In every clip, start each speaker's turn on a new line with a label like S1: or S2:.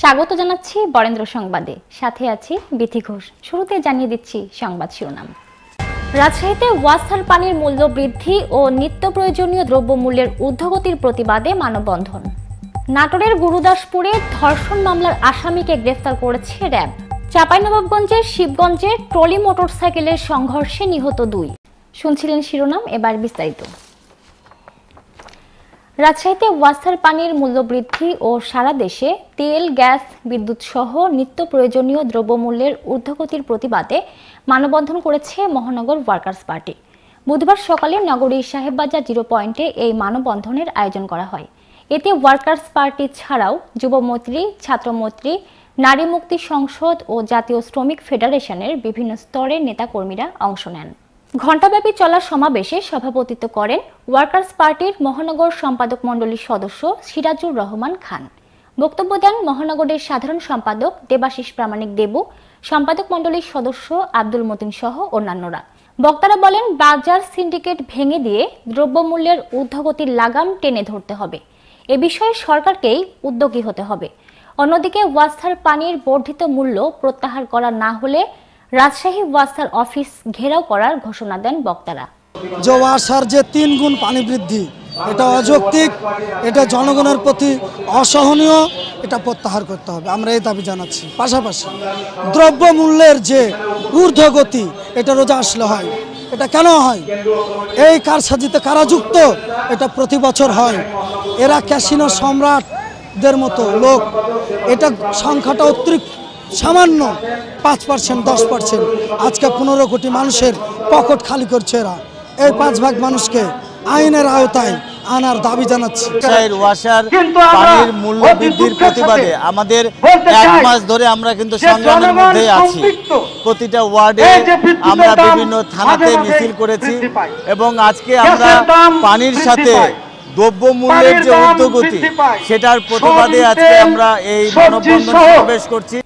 S1: স্বাগত জানাচ্ছি বরেন্দ্র সংবাদে সাথে আছি বিথি ঘোষ শুরুতে জানিয়ে দিচ্ছি সংবাদ শিরোনাম রাজশাহীতে ওয়াসার পানির মূল্য বৃদ্ধি ও নিত্য প্রয়োজনীয় দ্রব্যমূল্যের ঊর্ধ্বগতির প্রতিবাদে মানববন্ধন নাটোরের গুরুদাসপুরে ধর্ষণ মামলার আসামিকে গ্রেফতার করেছে র্যাব চাঁপাইনবাবগঞ্জের শিবগঞ্জে ট্রলি মোটরসাইকেলের সংঘর্ষে নিহত দুই শুনছিলেন শিরোনাম এবার বিস্তারিত রাজশাহীতে ওয়াসার পানির মূল্য বৃদ্ধি ও সারা দেশে তেল গ্যাস বিদ্যুৎ সহ নিত্য প্রয়োজনীয় দ্রব্যমূল্যের ঊর্ধ্বগতির প্রতিবাদে মানববন্ধন করেছে মহানগর ওয়ার্কার্স পার্টি বুধবার সকালে নগরীর সাহেববাজার জিরো পয়েন্টে এই মানববন্ধনের আয়োজন করা হয় এতে ওয়ার্কার্স পার্টি ছাড়াও যুবমন্ত্রী ছাত্রমন্ত্রী নারী মুক্তি সংসদ ও জাতীয় শ্রমিক ফেডারেশনের বিভিন্ন স্তরের নেতাকর্মীরা অংশ নেন ঘণ্টাব্যাপী চলা সমাবেশে সভাপতিত্ব করেন ওয়ার্কার্স পার্টির মহানগর সম্পাদক মণ্ডলীর সদস্য সিরাজুর রহমান খান বক্তব্য দেন মহানগরের সাধারণ সম্পাদক দেবাশিস প্রামাণিক দেবু সম্পাদক মণ্ডলীর সদস্য আব্দুল মতিন সহ অন্যান্যরা বক্তারা বলেন বাজার সিন্ডিকেট ভেঙে দিয়ে দ্রব্যমূল্যের ঊর্ধ্বগতির লাগাম টেনে ধরতে হবে এ বিষয়ে সরকারকেই উদ্যোগী হতে হবে অন্যদিকে ওয়াস্থার পানির বর্ধিত মূল্য প্রত্যাহার করা না হলে রাজশাহী ওয়াসার অফিস ঘেরাও করার ঘোষণা দেন বক্তারা যে ওয়াসার যে তিন গুণ পানি বৃদ্ধি এটা অযৌক্তিক এটা জনগণের প্রতি অসহনীয় এটা প্রত্যাহার করতে হবে আমরা এই দাবি জানাচ্ছি পাশাপাশি দ্রব্যমূল্যের যে ঊর্ধ্বগতি এটা রোজা আসলে হয় এটা কেন হয় এই কারসাজিতে কারা যুক্ত এটা প্রতি বছর হয় এরা ক্যাসিনো সম্রাটদের মতো লোক এটা সংখ্যাটা অতিরিক্ত সামান্য পাঁচ পার্সেন্ট দশ পার্সেন্ট আজকে পনেরো কোটি মানুষের পকেট খালি করছে এরা এই পাঁচ ভাগ মানুষকে আইনের আওতায় আনার দাবি জানাচ্ছি পানির মূল্য বৃদ্ধির প্রতিবাদে আমাদের এক মাস ধরে আমরা কিন্তু সংগ্রামের মধ্যে আছি প্রতিটা ওয়ার্ডে আমরা বিভিন্ন থানাতে মিছিল করেছি এবং আজকে আমরা পানির সাথে দ্রব্য মূল্যের যে অগ্রগতি সেটার প্রতিবাদে আজকে আমরা এই মানববন্ধনে প্রবেশ করছি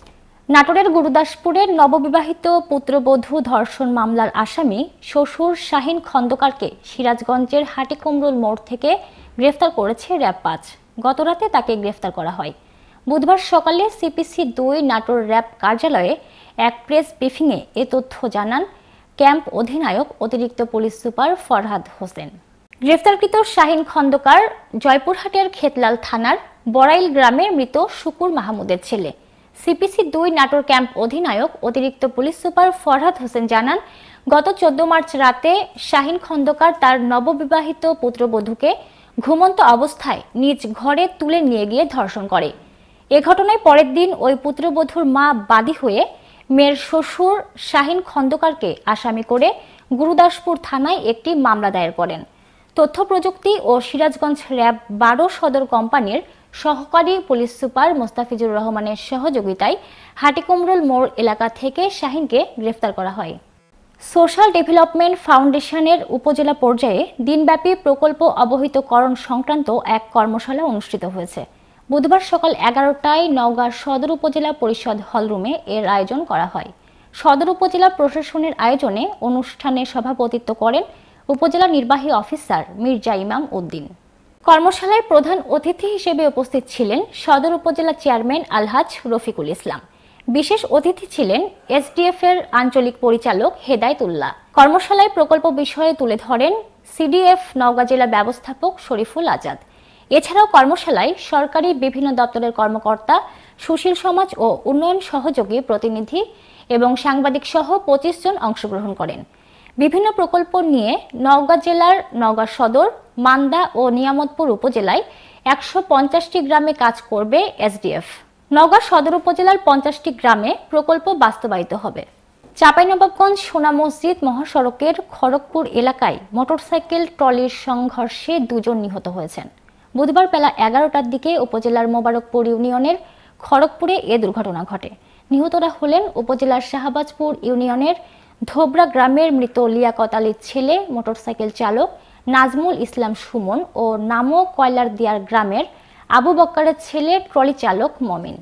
S1: নাটোরের গুরুদাসপুরের নববিবাহিত পুত্রবধূ ধর্ষণ মামলার আসামি শ্বশুর শাহিন খন্দকারকে সিরাজগঞ্জের হাটিকুমরুল মোড় থেকে গ্রেফতার করেছে র্যাব পাঁচ গতরাতে তাকে গ্রেফতার করা হয় বুধবার সকালে সিপিসি দুই নাটোর র্যাব কার্যালয়ে এক প্রেস ব্রিফিংয়ে এ তথ্য জানান ক্যাম্প অধিনায়ক অতিরিক্ত পুলিশ সুপার ফরহাদ হোসেন গ্রেফতারকৃত শাহিন খন্দকার জয়পুরহাটের খেতলাল থানার বড়াইল গ্রামের মৃত শুকুর মাহমুদের ছেলে সিপিসি দুই নাটোর ক্যাম্প অধিনায়ক অতিরিক্ত পুলিশ সুপার ফরহাদ হোসেন জানান গত চোদ্দ মার্চ রাতে শাহিন খন্দকার তার নববিবাহিত পুত্রবধূকে ঘুমন্ত অবস্থায় নিজ ঘরে তুলে নিয়ে গিয়ে ধর্ষণ করে এ ঘটনায় পরের দিন ওই পুত্রবধূর মা বাদী হয়ে মেয়ের শ্বশুর শাহিন খন্দকারকে আসামি করে গুরুদাসপুর থানায় একটি মামলা দায়ের করেন তথ্য প্রযুক্তি ও সিরাজগঞ্জ র্যাব বারো সদর কোম্পানির সহকারী পুলিশ সুপার মোস্তাফিজুর রহমানের সহযোগিতায় হাটিকুমরুল মোড় এলাকা থেকে শাহিনকে গ্রেফতার করা হয় সোশ্যাল ডেভেলপমেন্ট ফাউন্ডেশনের উপজেলা পর্যায়ে দিনব্যাপী প্রকল্প অবহিতকরণ সংক্রান্ত এক কর্মশালা অনুষ্ঠিত হয়েছে বুধবার সকাল এগারোটায় নওগাঁ সদর উপজেলা পরিষদ হলরুমে এর আয়োজন করা হয় সদর উপজেলা প্রশাসনের আয়োজনে অনুষ্ঠানে সভাপতিত্ব করেন উপজেলা নির্বাহী অফিসার মির্জা ইমাম উদ্দিন কর্মশালায় প্রধান অতিথি হিসেবে উপস্থিত ছিলেন সদর উপজেলা চেয়ারম্যান আলহাজ রফিকুল ইসলাম বিশেষ অতিথি ছিলেন এসডিএফ এর আঞ্চলিক পরিচালক হেদায়তুল্লাহ কর্মশালায় প্রকল্প বিষয়ে তুলে ধরেন সিডিএফ নওগাঁ জেলা ব্যবস্থাপক শরীফুল আজাদ এছাড়াও কর্মশালায় সরকারি বিভিন্ন দপ্তরের কর্মকর্তা সুশীল সমাজ ও উন্নয়ন সহযোগী প্রতিনিধি এবং সাংবাদিক সহ পঁচিশ জন অংশগ্রহণ করেন বিভিন্ন প্রকল্প নিয়ে নওগাঁ জেলার নওগাঁ সদর মান্দা ও নিয়ামতপুর উপজেলায় একশো পঞ্চাশটি গ্রামে কাজ করবে এসডিএফ নওগাঁ সদর উপজেলার পঞ্চাশটি গ্রামে প্রকল্প বাস্তবায়িত হবে চাঁপাইনবাবগঞ্জ সোনা মসজিদ মহাসড়কের খড়গপুর এলাকায় মোটরসাইকেল ট্রলির সংঘর্ষে দুজন নিহত হয়েছেন বুধবার বেলা এগারোটার দিকে উপজেলার মোবারকপুর ইউনিয়নের খড়গপুরে এ দুর্ঘটনা ঘটে নিহতরা হলেন উপজেলার শাহবাজপুর ইউনিয়নের ধোবরা গ্রামের মৃত লিয়াকত আলীর ছেলে মোটরসাইকেল চালক নাজমুল ইসলাম সুমন ও নামো কয়লার দিয়ার গ্রামের আবু বক্কারের ছেলে ট্রলি চালক মমিন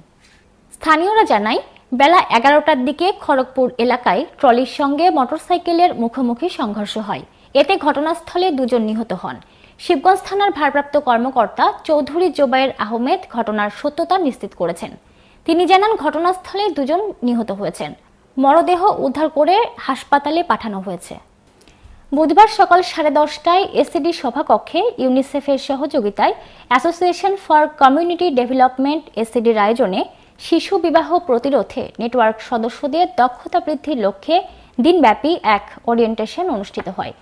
S1: স্থানীয়রা জানায় বেলা এগারোটার দিকে খড়গপুর এলাকায় ট্রলির সঙ্গে মোটরসাইকেলের মুখোমুখি সংঘর্ষ হয় এতে ঘটনাস্থলে দুজন নিহত হন শিবগঞ্জ থানার ভারপ্রাপ্ত কর্মকর্তা চৌধুরী জোবায়ের আহমেদ ঘটনার সত্যতা নিশ্চিত করেছেন তিনি জানান ঘটনাস্থলে দুজন নিহত হয়েছেন মরদেহ উদ্ধার করে হাসপাতালে পাঠানো হয়েছে বুধবার সকাল সাড়ে দশটায় এসিডি সভাকক্ষে ইউনিসেফের সহযোগিতায় অ্যাসোসিয়েশন ফর কমিউনিটি ডেভেলপমেন্ট এসিডির আয়োজনে শিশু বিবাহ প্রতিরোধে নেটওয়ার্ক সদস্যদের দক্ষতা বৃদ্ধির লক্ষ্যে দিনব্যাপী এক ওরিয়েন্টেশন অনুষ্ঠিত হয়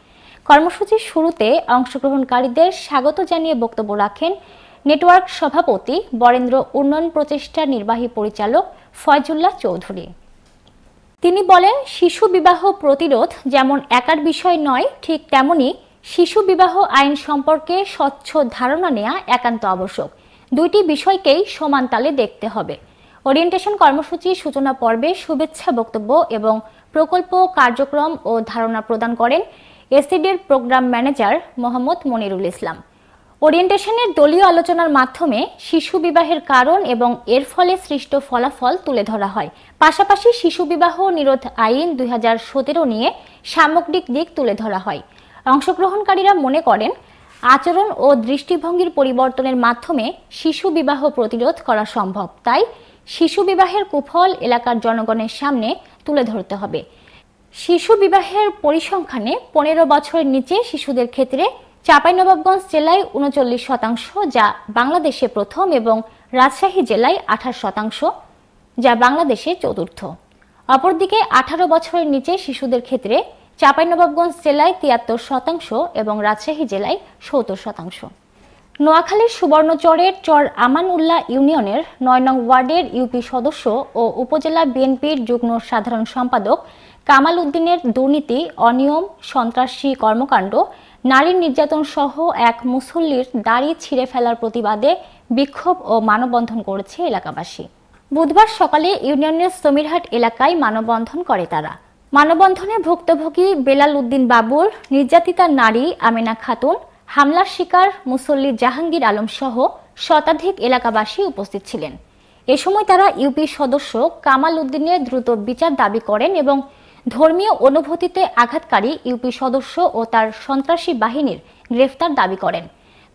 S1: কর্মসূচির শুরুতে অংশগ্রহণকারীদের স্বাগত জানিয়ে বক্তব্য রাখেন নেটওয়ার্ক সভাপতি বরেন্দ্র উন্নয়ন প্রচেষ্টার নির্বাহী পরিচালক ফয়জুল্লাহ চৌধুরী তিনি বলেন শিশু বিবাহ প্রতিরোধ যেমন একার বিষয় নয় ঠিক তেমনি শিশু বিবাহ আইন সম্পর্কে স্বচ্ছ ধারণা নেয়া একান্ত আবশ্যক দুইটি বিষয়কেই সমান তালে দেখতে হবে ওরিয়েন্টেশন কর্মসূচির সূচনা পর্বে শুভেচ্ছা বক্তব্য এবং প্রকল্প কার্যক্রম ও ধারণা প্রদান করেন এসিডির প্রোগ্রাম ম্যানেজার মোহাম্মদ মনিরুল ইসলাম ওরিয়েন্টেশনের দলীয় আলোচনার মাধ্যমে শিশু বিবাহের কারণ এবং এর ফলে সৃষ্ট ফলাফল তুলে ধরা হয় পাশাপাশি শিশু বিবাহ নিরোধ আইন দুই নিয়ে সামগ্রিক দিক তুলে ধরা হয় অংশগ্রহণকারীরা মনে করেন আচরণ ও দৃষ্টিভঙ্গির পরিবর্তনের মাধ্যমে শিশু বিবাহ প্রতিরোধ করা সম্ভব তাই শিশু বিবাহের কুফল এলাকার জনগণের সামনে তুলে ধরতে হবে শিশু বিবাহের পরিসংখ্যানে পনেরো বছরের নিচে শিশুদের ক্ষেত্রে চাঁপাইনবাবগঞ্জ জেলায় উনচল্লিশ শতাংশ যা বাংলাদেশে প্রথম এবং রাজশাহী জেলায় আঠাশ শতাংশ যা বাংলাদেশে চতুর্থ অপরদিকে আঠারো বছরের নিচে শিশুদের ক্ষেত্রে চাঁপাইনবাবগঞ্জ জেলায় তিয়াত্তর শতাংশ এবং রাজশাহী জেলায় সত্তর শতাংশ নোয়াখালীর সুবর্ণচরের চর আমান উল্লাহ ইউনিয়নের নয় নং ওয়ার্ডের ইউপি সদস্য ও উপজেলা বিএনপির যুগ্ম সাধারণ সম্পাদক কামাল উদ্দিনের দুর্নীতি অনিয়ম সন্ত্রাসী কর্মকাণ্ড নারীর নির্যাতন সহ এক মুসল্লির দাড়ি ছিঁড়ে ফেলার প্রতিবাদে বিক্ষোভ ও মানববন্ধন করেছে এলাকাবাসী বুধবার সকালে ইউনিয়নের সমীরহাট এলাকায় মানববন্ধন করে তারা মানববন্ধনে ভুক্তভোগী বেলাল উদ্দিন বাবুল নির্যাতিতা নারী আমিনা খাতুন হামলার শিকার মুসল্লি জাহাঙ্গীর আলম সহ শতাধিক এলাকাবাসী উপস্থিত ছিলেন এ সময় তারা ইউপি সদস্য কামাল উদ্দিনের দ্রুত বিচার দাবি করেন এবং ধর্মীয় অনুভূতিতে আঘাতকারী ইউপি সদস্য ও তার সন্ত্রাসী বাহিনীর গ্রেফতার দাবি করেন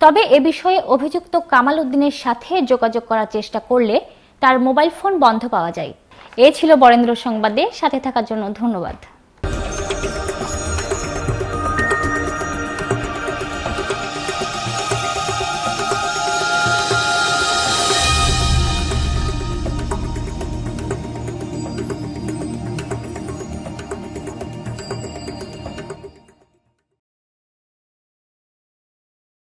S1: তবে এ বিষয়ে অভিযুক্ত কামাল উদ্দিনের সাথে যোগাযোগ করার চেষ্টা করলে তার মোবাইল ফোন বন্ধ পাওয়া যায় এ ছিল বরেন্দ্র সংবাদে সাথে থাকার জন্য ধন্যবাদ